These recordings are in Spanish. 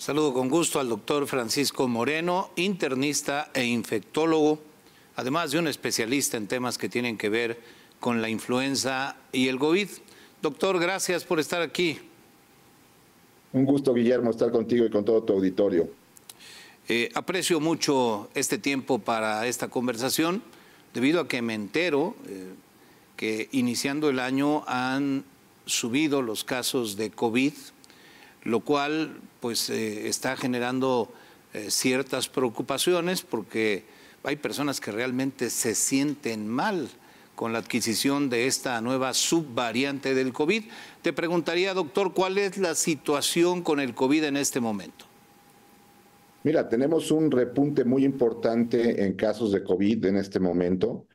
Saludo con gusto al doctor Francisco Moreno, internista e infectólogo, además de un especialista en temas que tienen que ver con la influenza y el COVID. Doctor, gracias por estar aquí. Un gusto, Guillermo, estar contigo y con todo tu auditorio. Eh, aprecio mucho este tiempo para esta conversación, debido a que me entero eh, que iniciando el año han subido los casos de COVID lo cual pues eh, está generando eh, ciertas preocupaciones porque hay personas que realmente se sienten mal con la adquisición de esta nueva subvariante del COVID. Te preguntaría, doctor, ¿cuál es la situación con el COVID en este momento? Mira, tenemos un repunte muy importante en casos de COVID en este momento.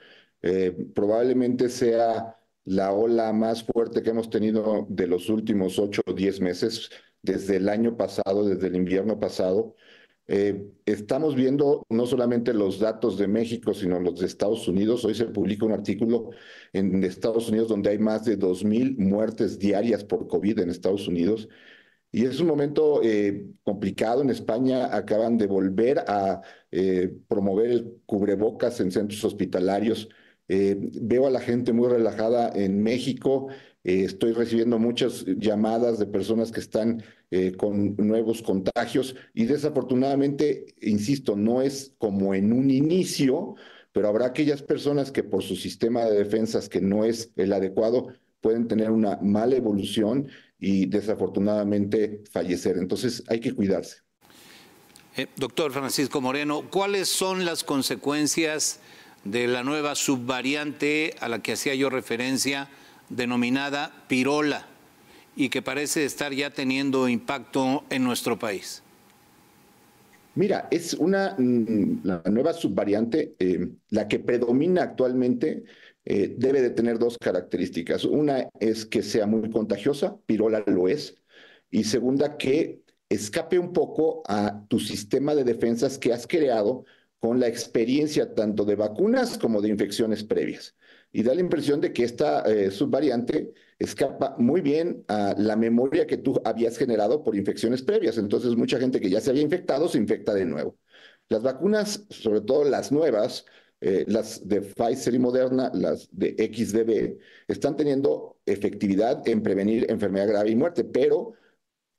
Eh, probablemente sea la ola más fuerte que hemos tenido de los últimos 8 o 10 meses desde el año pasado, desde el invierno pasado. Eh, estamos viendo no solamente los datos de México, sino los de Estados Unidos. Hoy se publica un artículo en Estados Unidos donde hay más de 2.000 muertes diarias por COVID en Estados Unidos. Y es un momento eh, complicado. En España acaban de volver a eh, promover el cubrebocas en centros hospitalarios. veo a la gente muy relajada en México. Eh, estoy recibiendo muchas llamadas de personas que están eh, con nuevos contagios y desafortunadamente, insisto, no es como en un inicio, pero habrá aquellas personas que por su sistema de defensas que no es el adecuado pueden tener una mala evolución y desafortunadamente fallecer. Entonces hay que cuidarse. Eh, doctor Francisco Moreno, ¿cuáles son las consecuencias de la nueva subvariante a la que hacía yo referencia? denominada pirola y que parece estar ya teniendo impacto en nuestro país? Mira, es una mm, nueva subvariante, eh, la que predomina actualmente, eh, debe de tener dos características. Una es que sea muy contagiosa, pirola lo es, y segunda que escape un poco a tu sistema de defensas que has creado con la experiencia tanto de vacunas como de infecciones previas y da la impresión de que esta eh, subvariante escapa muy bien a la memoria que tú habías generado por infecciones previas. Entonces, mucha gente que ya se había infectado se infecta de nuevo. Las vacunas, sobre todo las nuevas, eh, las de Pfizer y Moderna, las de XDB, están teniendo efectividad en prevenir enfermedad grave y muerte, pero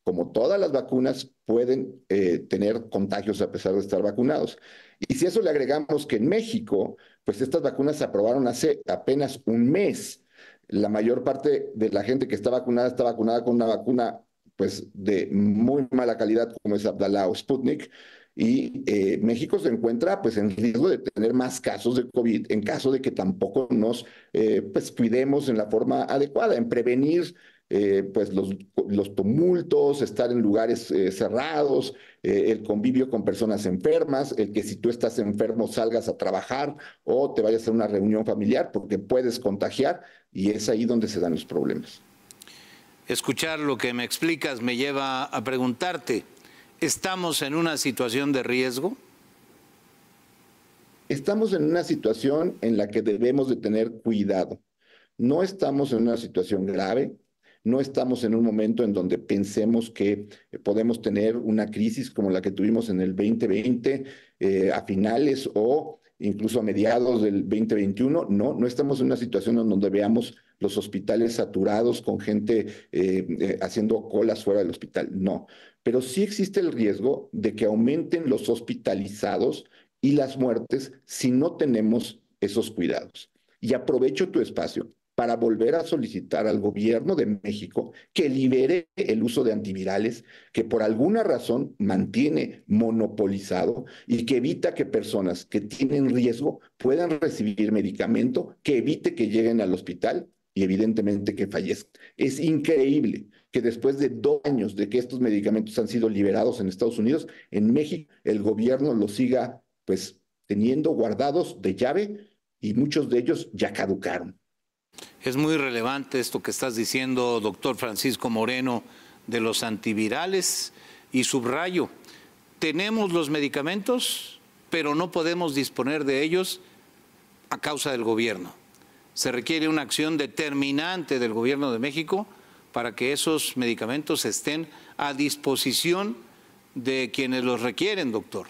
como todas las vacunas pueden eh, tener contagios a pesar de estar vacunados. Y si a eso le agregamos que en México, pues estas vacunas se aprobaron hace apenas un mes. La mayor parte de la gente que está vacunada está vacunada con una vacuna pues de muy mala calidad como es Abdala o Sputnik, y eh, México se encuentra pues en riesgo de tener más casos de COVID en caso de que tampoco nos eh, pues, cuidemos en la forma adecuada, en prevenir eh, pues los, tumultos, estar en lugares eh, cerrados, eh, el convivio con personas enfermas, el que si tú estás enfermo salgas a trabajar o te vayas a una reunión familiar porque puedes contagiar y es ahí donde se dan los problemas. Escuchar lo que me explicas me lleva a preguntarte, ¿estamos en una situación de riesgo? Estamos en una situación en la que debemos de tener cuidado. No estamos en una situación grave, no estamos en un momento en donde pensemos que eh, podemos tener una crisis como la que tuvimos en el 2020 eh, a finales o incluso a mediados del 2021. No, no estamos en una situación en donde veamos los hospitales saturados con gente eh, haciendo colas fuera del hospital. No, pero sí existe el riesgo de que aumenten los hospitalizados y las muertes si no tenemos esos cuidados. Y aprovecho tu espacio para volver a solicitar al gobierno de México que libere el uso de antivirales que por alguna razón mantiene monopolizado y que evita que personas que tienen riesgo puedan recibir medicamento que evite que lleguen al hospital y evidentemente que fallezcan. Es increíble que después de dos años de que estos medicamentos han sido liberados en Estados Unidos, en México el gobierno los siga pues teniendo guardados de llave y muchos de ellos ya caducaron. Es muy relevante esto que estás diciendo, doctor Francisco Moreno, de los antivirales y subrayo, tenemos los medicamentos, pero no podemos disponer de ellos a causa del gobierno. Se requiere una acción determinante del gobierno de México para que esos medicamentos estén a disposición de quienes los requieren, doctor.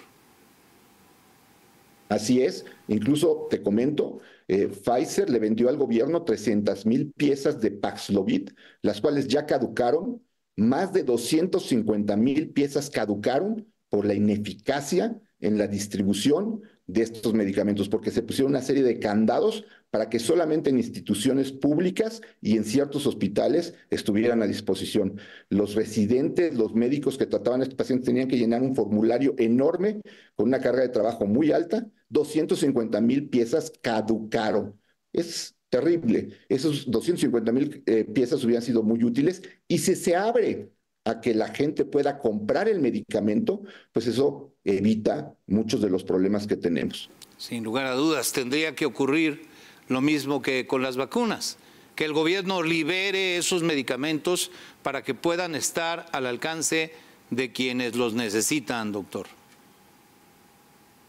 Así es, incluso te comento eh, Pfizer le vendió al gobierno 300 mil piezas de Paxlovid, las cuales ya caducaron. Más de 250 mil piezas caducaron por la ineficacia en la distribución de estos medicamentos, porque se pusieron una serie de candados para que solamente en instituciones públicas y en ciertos hospitales estuvieran a disposición. Los residentes, los médicos que trataban a estos pacientes tenían que llenar un formulario enorme con una carga de trabajo muy alta. 250 mil piezas caducaron. Es terrible. Esos 250 mil eh, piezas hubieran sido muy útiles. Y si se abre a que la gente pueda comprar el medicamento, pues eso evita muchos de los problemas que tenemos. Sin lugar a dudas, tendría que ocurrir lo mismo que con las vacunas, que el gobierno libere esos medicamentos para que puedan estar al alcance de quienes los necesitan, doctor.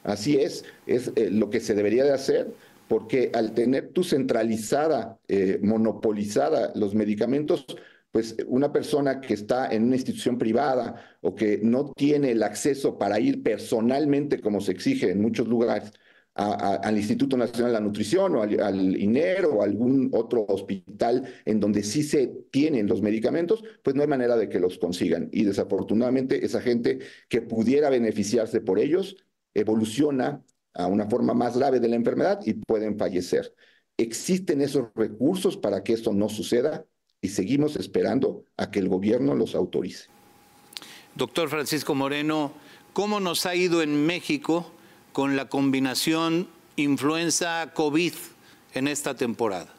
Así es, es eh, lo que se debería de hacer, porque al tener tú centralizada, eh, monopolizada los medicamentos, pues una persona que está en una institución privada o que no tiene el acceso para ir personalmente, como se exige en muchos lugares, al Instituto Nacional de la Nutrición o al, al, INER o algún otro hospital en donde sí se tienen los medicamentos, pues no hay manera de que los consigan. Y desafortunadamente esa gente que pudiera beneficiarse por ellos evoluciona a una forma más grave de la enfermedad y pueden fallecer. ¿Existen esos recursos para que esto no suceda? y seguimos esperando a que el gobierno los autorice. Doctor Francisco Moreno, ¿cómo nos ha ido en México con la combinación influenza-COVID en esta temporada?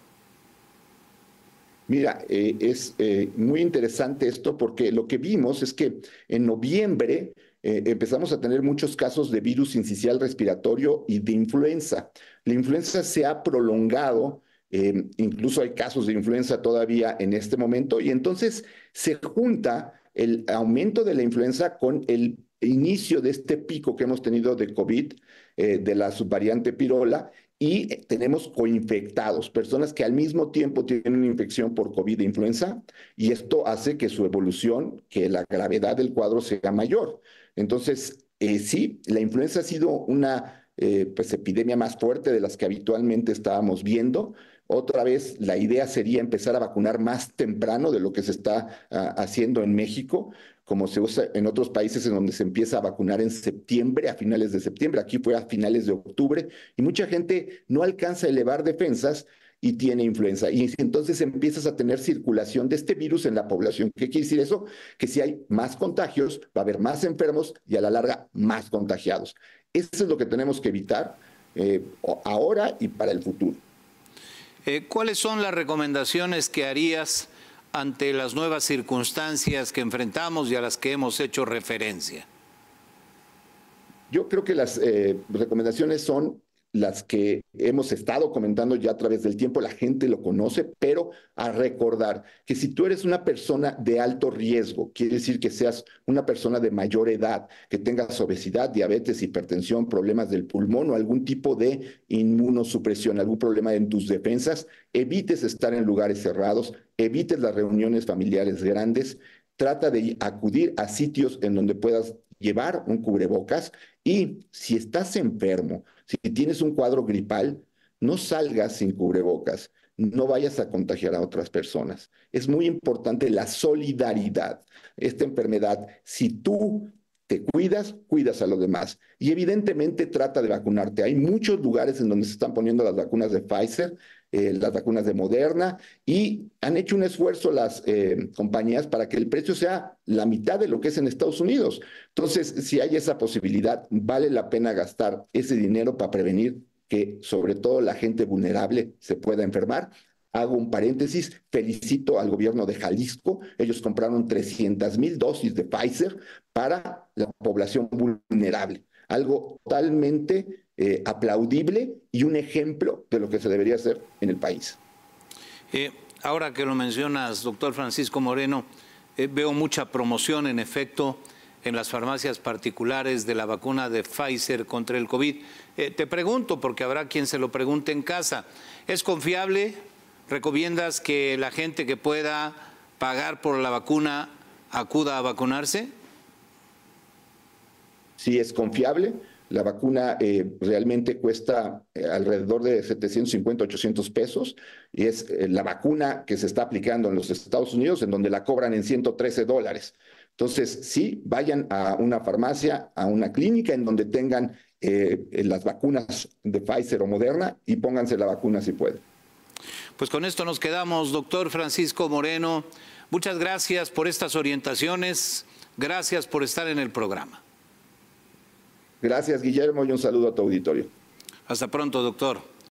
Mira, eh, es eh, muy interesante esto porque lo que vimos es que en noviembre eh, empezamos a tener muchos casos de virus incisional respiratorio y de influenza. La influenza se ha prolongado Em, incluso hay casos de influenza todavía en este momento, y entonces se junta el aumento de la influenza con el inicio de este pico que hemos tenido de COVID, eh, de la subvariante pirola, y tenemos coinfectados, personas que al mismo tiempo tienen una infección por COVID e influenza, y esto hace que su evolución, que la gravedad del cuadro sea mayor. Entonces, eh, sí, la influenza ha sido una eh, pues, epidemia más fuerte de las que habitualmente estábamos viendo. Otra vez, la idea sería empezar a vacunar más temprano de lo que se está ah, haciendo en México, como se usa en otros países en donde se empieza a vacunar en septiembre, a finales de septiembre. Aquí fue a finales de octubre y mucha gente no alcanza a elevar defensas y tiene influenza. Y entonces empiezas a tener circulación de este virus en la población. ¿Qué quiere decir eso? Que si hay más contagios, va a haber más enfermos y a la larga más contagiados. Eso es lo que tenemos que evitar eh, ahora y para el futuro. Eh, ¿Cuáles son las recomendaciones que harías ante las nuevas circunstancias que enfrentamos y a las que hemos hecho referencia? Yo creo que las eh, recomendaciones son las que hemos estado comentando ya a través del tiempo, la gente lo conoce, pero a recordar que si tú eres una persona de alto riesgo, quiere decir que seas una persona de mayor edad, que tengas obesidad, diabetes, hipertensión, problemas del pulmón o algún tipo de inmunosupresión, algún problema en tus defensas, evites estar en lugares cerrados, evites las reuniones familiares grandes, trata de acudir a sitios en donde puedas llevar un cubrebocas y si estás enfermo, si tienes un cuadro gripal, no salgas sin cubrebocas, no vayas a contagiar a otras personas. Es muy importante la solidaridad. Esta enfermedad, si tú te cuidas, cuidas a los demás. Y evidentemente trata de vacunarte. Hay muchos lugares en donde se están poniendo las vacunas de Pfizer eh, las vacunas de Moderna y han hecho un esfuerzo las em, compañías para que el precio sea la mitad de lo que es en Estados Unidos. Entonces, si hay esa posibilidad, vale la pena gastar ese dinero para prevenir que sobre todo la gente vulnerable se pueda enfermar. Hago un paréntesis, felicito al gobierno de Jalisco. Ellos compraron 300 mil dosis de Pfizer para la población vulnerable. Algo totalmente eh, aplaudible y un ejemplo de lo que se debería hacer en el país. Eh, ahora que lo mencionas, doctor Francisco Moreno, eh, veo mucha promoción, en efecto, en las farmacias particulares de la vacuna de Pfizer contra el COVID. te pregunto, porque habrá quien se lo pregunte en casa, ¿es confiable? ¿Recomiendas que la gente que pueda pagar por la vacuna acuda a vacunarse? Sí, es confiable la vacuna eh, realmente cuesta eh, alrededor de 750, 800 pesos y es eh, la vacuna que se está aplicando en los Estados Unidos, en donde la cobran en 113 dólares. Entonces, sí, vayan a una farmacia, a una clínica en donde tengan las vacunas de Pfizer o Moderna y pónganse la vacuna si pueden. Pues con esto nos quedamos, doctor Francisco Moreno. Muchas gracias por estas orientaciones, gracias por estar en el programa. Gracias, Guillermo, y un saludo a tu auditorio. Hasta pronto, doctor.